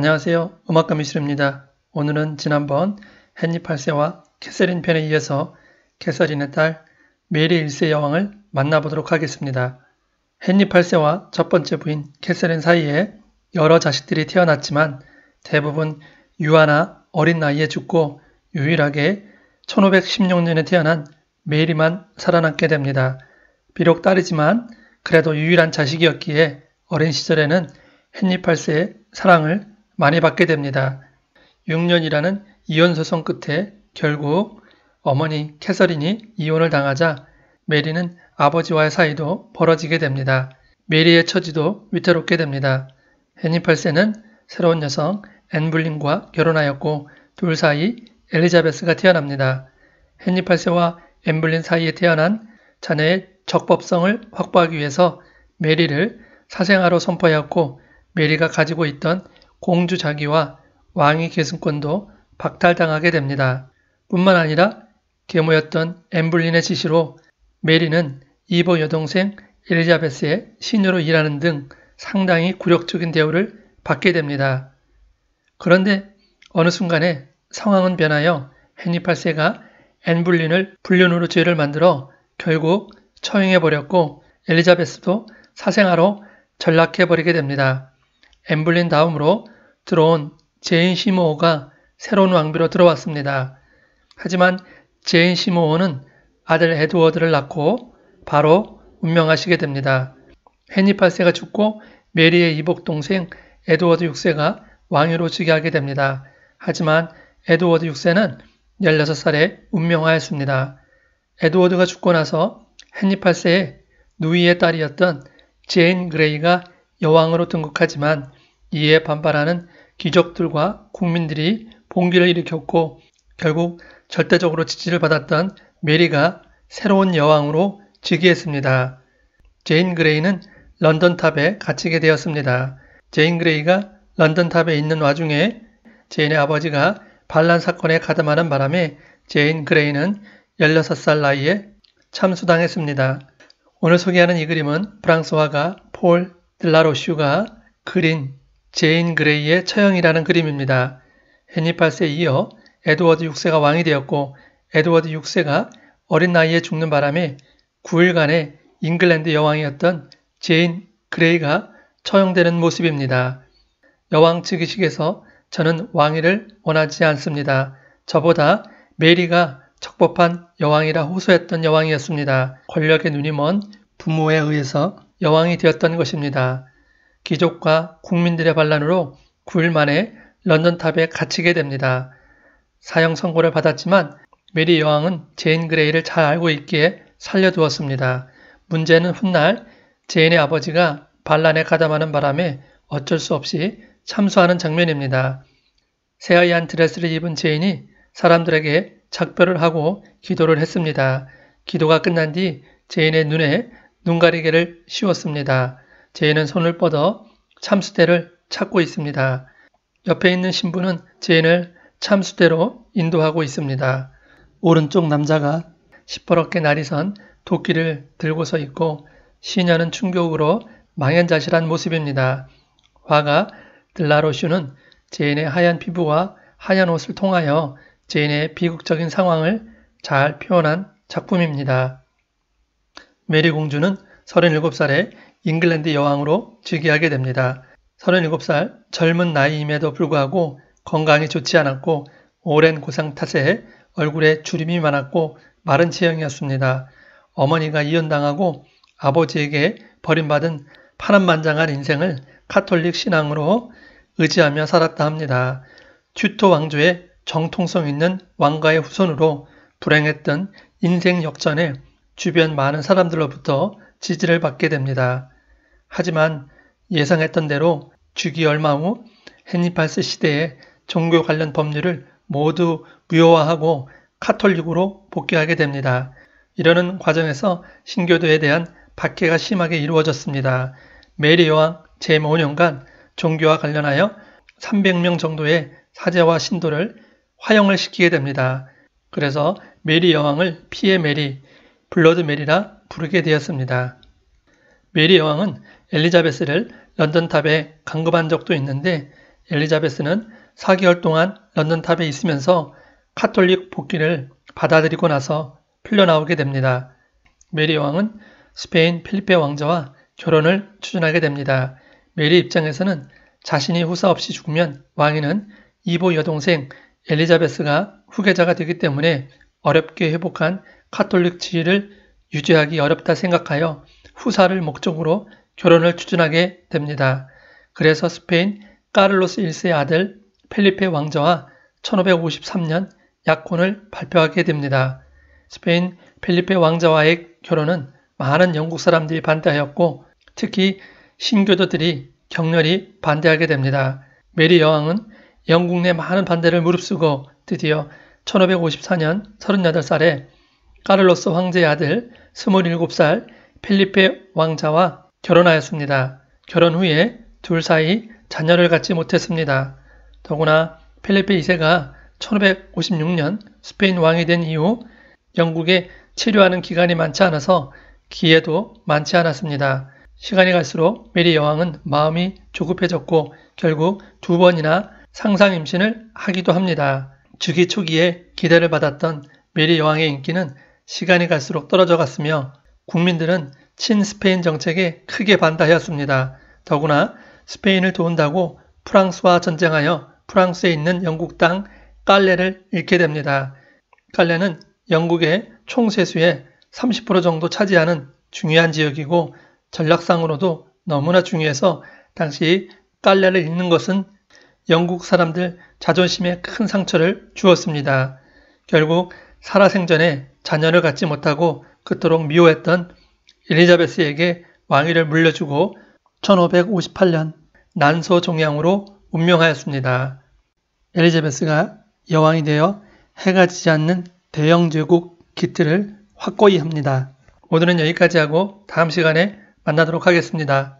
안녕하세요. 음악가 미술입니다. 오늘은 지난번 헨리 8세와 캐서린 편에 이어서 캐서린의 딸 메리 1세 여왕을 만나보도록 하겠습니다. 헨리 8세와 첫 번째 부인 캐서린 사이에 여러 자식들이 태어났지만 대부분 유아나 어린 나이에 죽고 유일하게 1516년에 태어난 메리만 살아남게 됩니다. 비록 딸이지만 그래도 유일한 자식이었기에 어린 시절에는 헨리 8세의 사랑을 많이 받게 됩니다. 6년이라는 이혼 소송 끝에 결국 어머니 캐서린이 이혼을 당하자 메리는 아버지와의 사이도 벌어지게 됩니다. 메리의 처지도 위태롭게 됩니다. 헤니 8세는 새로운 여성 앤블린과 결혼하였고 둘 사이 엘리자베스가 태어납니다. 헨리 8세와 앤블린 사이에 태어난 자녀의 적법성을 확보하기 위해서 메리를 사생아로 선포하였고 메리가 가지고 있던 공주 자기와 왕위 계승권도 박탈당하게 됩니다. 뿐만 아니라 계모였던 엠블린의 지시로 메리는 이버 여동생 엘리자베스의 시녀로 일하는 등 상당히 굴욕적인 대우를 받게 됩니다. 그런데 어느 순간에 상황은 변하여 헨리 8세가 엠블린을 불륜으로 죄를 만들어 결국 처형해버렸고 엘리자베스도 사생아로 전락해버리게 됩니다. 엠블린 다음으로 들어온 제인 시모호가 새로운 왕비로 들어왔습니다. 하지만 제인 시모호는 아들 에드워드를 낳고 바로 운명하시게 됩니다. 헨리 8세가 죽고 메리의 이복 동생 에드워드 6세가 왕위로 즉위하게 됩니다. 하지만 에드워드 6세는 16살에 운명하였습니다. 에드워드가 죽고 나서 헨리 8세의 누이의 딸이었던 제인 그레이가 여왕으로 등극하지만 이에 반발하는 귀족들과 국민들이 봉기를 일으켰고 결국 절대적으로 지지를 받았던 메리가 새로운 여왕으로 즉위했습니다. 제인 그레이는 런던탑에 갇히게 되었습니다. 제인 그레이가 런던탑에 있는 와중에 제인의 아버지가 반란 사건에 가담하는 바람에 제인 그레이는 16살 나이에 참수당했습니다. 오늘 소개하는 이 그림은 프랑스화가 폴 딜라로슈가 그린 제인 그레이의 처형이라는 그림입니다. 헨리 8세에 이어 에드워드 6세가 왕이 되었고 에드워드 6세가 어린 나이에 죽는 바람에 9일간의 잉글랜드 여왕이었던 제인 그레이가 처형되는 모습입니다. 여왕 즉위식에서 저는 왕위를 원하지 않습니다. 저보다 메리가 적법한 여왕이라 호소했던 여왕이었습니다. 권력의 눈이 먼 부모에 의해서 여왕이 되었던 것입니다. 귀족과 국민들의 반란으로 9일 만에 런던탑에 갇히게 됩니다. 사형 선고를 받았지만 메리 여왕은 제인 그레이를 잘 알고 있기에 살려두었습니다. 문제는 훗날 제인의 아버지가 반란에 가담하는 바람에 어쩔 수 없이 참수하는 장면입니다. 새하얀 드레스를 입은 제인이 사람들에게 작별을 하고 기도를 했습니다. 기도가 끝난 뒤 제인의 눈에 눈가리개를 씌웠습니다. 제인은 손을 뻗어 참수대를 찾고 있습니다. 옆에 있는 신부는 제인을 참수대로 인도하고 있습니다. 오른쪽 남자가 시퍼렇게 날이 선 도끼를 들고서 있고 시녀는 충격으로 망연자실한 모습입니다. 화가 들라로슈는 제인의 하얀 피부와 하얀 옷을 통하여 제인의 비극적인 상황을 잘 표현한 작품입니다. 메리 공주는 37살에 잉글랜드 여왕으로 즉위하게 됩니다. 37살 젊은 나이임에도 불구하고 건강이 좋지 않았고 오랜 고상 탓에 얼굴에 주름이 많았고 마른 체형이었습니다. 어머니가 이혼당하고 아버지에게 버림받은 파란만장한 인생을 카톨릭 신앙으로 의지하며 살았다 합니다. 튜토 왕조의 정통성 있는 왕가의 후손으로 불행했던 인생 역전에 주변 많은 사람들로부터 지지를 받게 됩니다. 하지만 예상했던 대로 주기 얼마 후헨리팔스 시대에 종교 관련 법률을 모두 무효화하고 카톨릭으로 복귀하게 됩니다. 이러는 과정에서 신교도에 대한 박해가 심하게 이루어졌습니다. 메리 여왕 제5년간 종교와 관련하여 300명 정도의 사제와 신도를 화형을 시키게 됩니다. 그래서 메리 여왕을 피해 메리, 블러드 메리라 부르게 되었습니다. 메리 여왕은 엘리자베스를 런던탑에 강금한 적도 있는데 엘리자베스는 4개월 동안 런던탑에 있으면서 카톨릭 복귀를 받아들이고 나서 풀려나오게 됩니다. 메리 왕은 스페인 필리페 왕자와 결혼을 추진하게 됩니다. 메리 입장에서는 자신이 후사 없이 죽으면 왕인은 이보 여동생 엘리자베스가 후계자가 되기 때문에 어렵게 회복한 카톨릭 지위를 유지하기 어렵다 생각하여 후사를 목적으로 결혼을 추진하게 됩니다. 그래서 스페인 까를로스 1세의 아들 펠리페 왕자와 1553년 약혼을 발표하게 됩니다. 스페인 펠리페 왕자와의 결혼은 많은 영국 사람들이 반대하였고 특히 신교도들이 격렬히 반대하게 됩니다. 메리 여왕은 영국 내 많은 반대를 무릅쓰고 드디어 1554년 38살에 까를로스 황제의 아들 27살 펠리페 왕자와 결혼하였습니다. 결혼 후에 둘 사이 자녀를 갖지 못했습니다. 더구나 펠리페 2세가 1556년 스페인 왕이 된 이후 영국에 치료하는 기간이 많지 않아서 기회도 많지 않았습니다. 시간이 갈수록 메리 여왕은 마음이 조급해졌고 결국 두 번이나 상상 임신을 하기도 합니다. 즉위 초기에 기대를 받았던 메리 여왕의 인기는 시간이 갈수록 떨어져 갔으며 국민들은 친스페인 정책에 크게 반대하였습니다. 더구나 스페인을 도운다고 프랑스와 전쟁하여 프랑스에 있는 영국 땅 깔레를 잃게 됩니다. 깔레는 영국의 총세수의 30% 정도 차지하는 중요한 지역이고 전략상으로도 너무나 중요해서 당시 깔레를 잃는 것은 영국 사람들 자존심에 큰 상처를 주었습니다. 결국 살아생전에 자녀를 갖지 못하고 그토록 미워했던 엘리자베스에게 왕위를 물려주고 1558년 난소 종양으로 운명하였습니다. 엘리자베스가 여왕이 되어 해가 지지 않는 대영 제국 기틀을 확고히 합니다. 오늘은 여기까지 하고 다음 시간에 만나도록 하겠습니다.